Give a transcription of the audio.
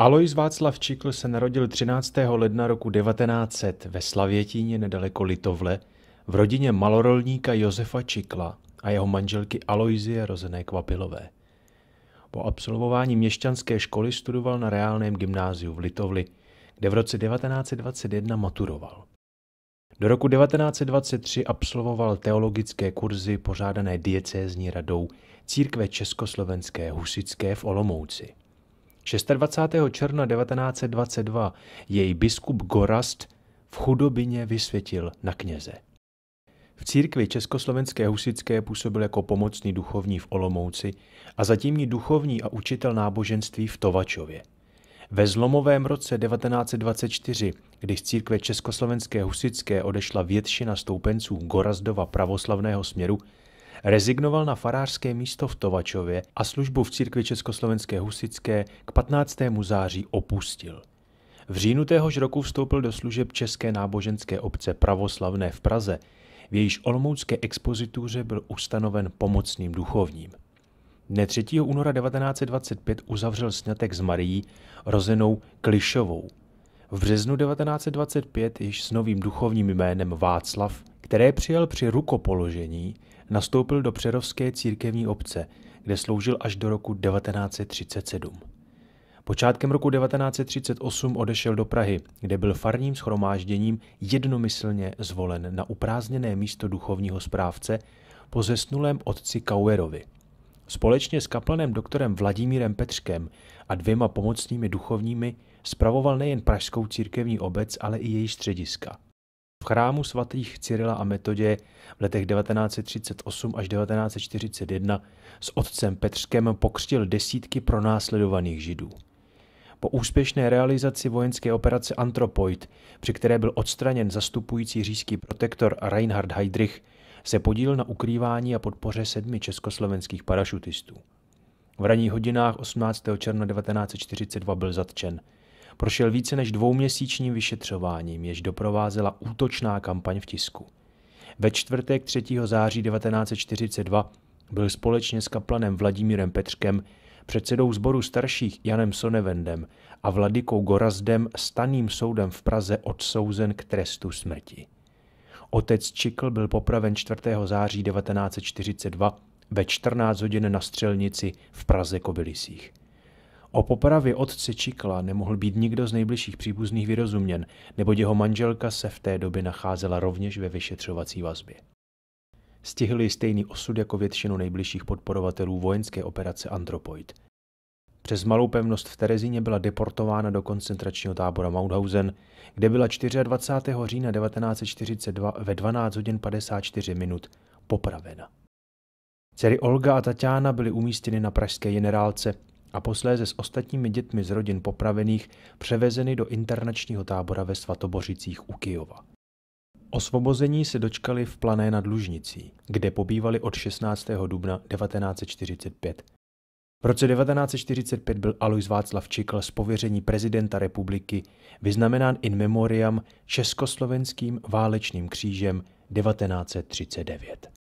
Alois Václav Čikl se narodil 13. ledna roku 1900 ve Slavětíně nedaleko Litovle v rodině malorolníka Josefa Čikla a jeho manželky Aloizie rozené Kvapilové. Po absolvování měšťanské školy studoval na reálném gymnáziu v Litovli, kde v roce 1921 maturoval. Do roku 1923 absolvoval teologické kurzy pořádané diecézní radou Církve Československé husické v Olomouci. 26. června 1922 jej biskup Gorast v chudobině vysvětil na kněze. V církvi Československé husické působil jako pomocný duchovní v Olomouci a i duchovní a učitel náboženství v Tovačově. Ve zlomovém roce 1924, kdy z církve Československé husické odešla většina stoupenců Gorazdova pravoslavného směru, Rezignoval na farářské místo v Tovačově a službu v církvi Československé husické k 15. září opustil. V říjnu téhož roku vstoupil do služeb České náboženské obce pravoslavné v Praze, v jejíž olomoucké expozituře byl ustanoven pomocným duchovním. Dne 3. února 1925 uzavřel snětek s Marií, rozenou Klišovou – v březnu 1925 již s novým duchovním jménem Václav, které přijel při rukopoložení, nastoupil do Přerovské církevní obce, kde sloužil až do roku 1937. Počátkem roku 1938 odešel do Prahy, kde byl farním schromážděním jednomyslně zvolen na uprázněné místo duchovního správce po zesnulém otci Kauerovi. Společně s kaplanem doktorem Vladimírem Petřkem a dvěma pomocnými duchovními Spravoval nejen pražskou církevní obec, ale i její střediska. V chrámu svatých Cyrila a Metodě v letech 1938 až 1941 s otcem Petřkem pokřtil desítky pronásledovaných židů. Po úspěšné realizaci vojenské operace Antropoid, při které byl odstraněn zastupující říjský protektor Reinhard Heydrich, se podíl na ukrývání a podpoře sedmi československých parašutistů. V ranních hodinách 18. června 1942 byl zatčen – prošel více než dvouměsíčním vyšetřováním, jež doprovázela útočná kampaň v tisku. Ve čtvrtek 3. září 1942 byl společně s kaplanem Vladimírem Petřkem, předsedou sboru starších Janem Sonevendem a vladikou Gorazdem staným soudem v Praze odsouzen k trestu smrti. Otec Čikl byl popraven 4. září 1942 ve 14 hodin na střelnici v Praze Kobylisích. O popravě otce Čikla nemohl být nikdo z nejbližších příbuzných vyrozuměn, neboť jeho manželka se v té době nacházela rovněž ve vyšetřovací vazbě. Stihli stejný osud jako většinu nejbližších podporovatelů vojenské operace Antropoid. Přes malou pevnost v Terezíně byla deportována do koncentračního tábora Mauthausen, kde byla 24. října 1942 ve 12 hodin 54 minut popravena. Dcery Olga a Tatiana byly umístěny na pražské generálce a posléze s ostatními dětmi z rodin popravených převezeny do internačního tábora ve Svatobořicích u Kijova. Osvobození se dočkali v Plané nad Lužnicí, kde pobývali od 16. dubna 1945. V roce 1945 byl Alois Václav Čikl z pověření prezidenta republiky vyznamenán in memoriam Československým válečným křížem 1939.